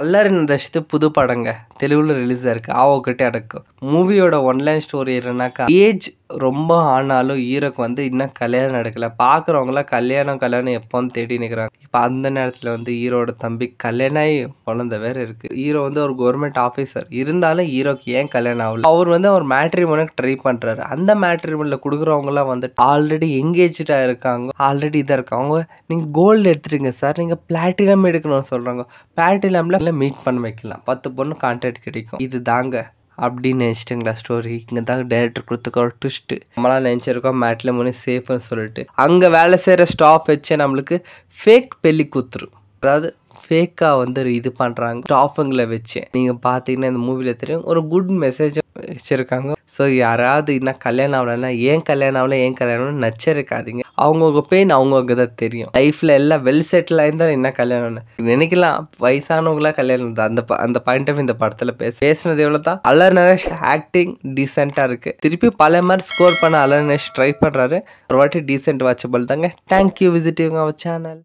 அல்லாரி ரசித்து புது படங்க தெலுங்குல ரிலீஸாக இருக்குது ஆவோ கிட்டே அடக்கும் மூவியோட ஒன்லைன் ஸ்டோரி என்னன்னாக்கா ஏஜ் ரொம்ப ஆனாலும் ஈரோக்கு வந்து இன்னும் கல்யாணம் நடக்கலை பார்க்குறவங்களாம் கல்யாணம் கல்யாணம் எப்போன்னு தேடி நிற்கிறாங்க இப்போ அந்த நேரத்தில் வந்து ஈரோட தம்பி கல்யாணம் ஆகி குழந்த வேறு இருக்குது ஈரோ வந்து ஒரு கவர்மெண்ட் ஆஃபீஸர் இருந்தாலும் ஈரோக்கு ஏன் கல்யாணம் ஆகல அவர் வந்து அவர் மேட்ரிமோனுக்கு ட்ரை பண்ணுறாரு அந்த மேட்ரிமோனில் கொடுக்குறவங்களாம் வந்து ஆல்ரெடி எங்கேஜாக இருக்காங்க ஆல்ரெடி இதாக இருக்காங்க நீங்கள் கோல்டு எடுத்துருங்க சார் நீங்கள் பிளாட்டினம் எடுக்கணும்னு சொல்கிறாங்க பிளாட்டினமில் மீட் பண்ண வைக்கலாம் பத்து பொண்ணு கான்டாக்ட் கிடைக்கும் இது தாங்க அப்படின்னு நினைச்சிட்டேங்களா ஸ்டோரி இங்கே தான் டேரக்டர் கொடுத்துக்க ஒரு ட்விஸ்ட்டு நம்மளாம் நினச்சிருக்கோம் மேட்ல முன்னே சேஃப்னு சொல்லிட்டு அங்கே வேலை செய்கிற ஸ்டாஃப் வச்சு நம்மளுக்கு ஃபேக் பெல்லி கூத்துரு அதாவது ஃபேக்காக வந்து இது பண்ணுறாங்க ஸ்டாஃபுங்களை வச்சு நீங்கள் பார்த்தீங்கன்னா இந்த மூவியில் தெரியும் ஒரு குட் மெசேஜ் வச்சுருக்காங்க ஸோ யாராவது இன்னும் கல்யாணம் ஆகலைன்னா ஏன் கல்யாணம் ஆகல ஏன் கல்யாணம்னு நச்சரிக்காதீங்க அவங்கவுங்க பெயின் அவங்கவுங்க தான் தெரியும் லைஃப்பில் எல்லாம் வெல் செட்டில் ஆயிருந்தாலும் என்ன கல்யாணம்னு நினைக்கலாம் வயசானவங்களாம் கல்யாணம் தான் அந்த அந்த பாயிண்ட் ஆஃப் இந்த படத்தில் பேச பேசுனது எவ்வளோ தான் அலர் நரேஷ் ஆக்டிங் டீசெண்டாக இருக்குது திருப்பி பல மாதிரி ஸ்கோர் பண்ண அலர் நரேஷ் ட்ரை பண்ணுறாரு ஒரு வாட்டி டீசெண்ட் வாட்சபிள் தாங்க தேங்க்யூ விசிட்டிங் அவர் சேனல்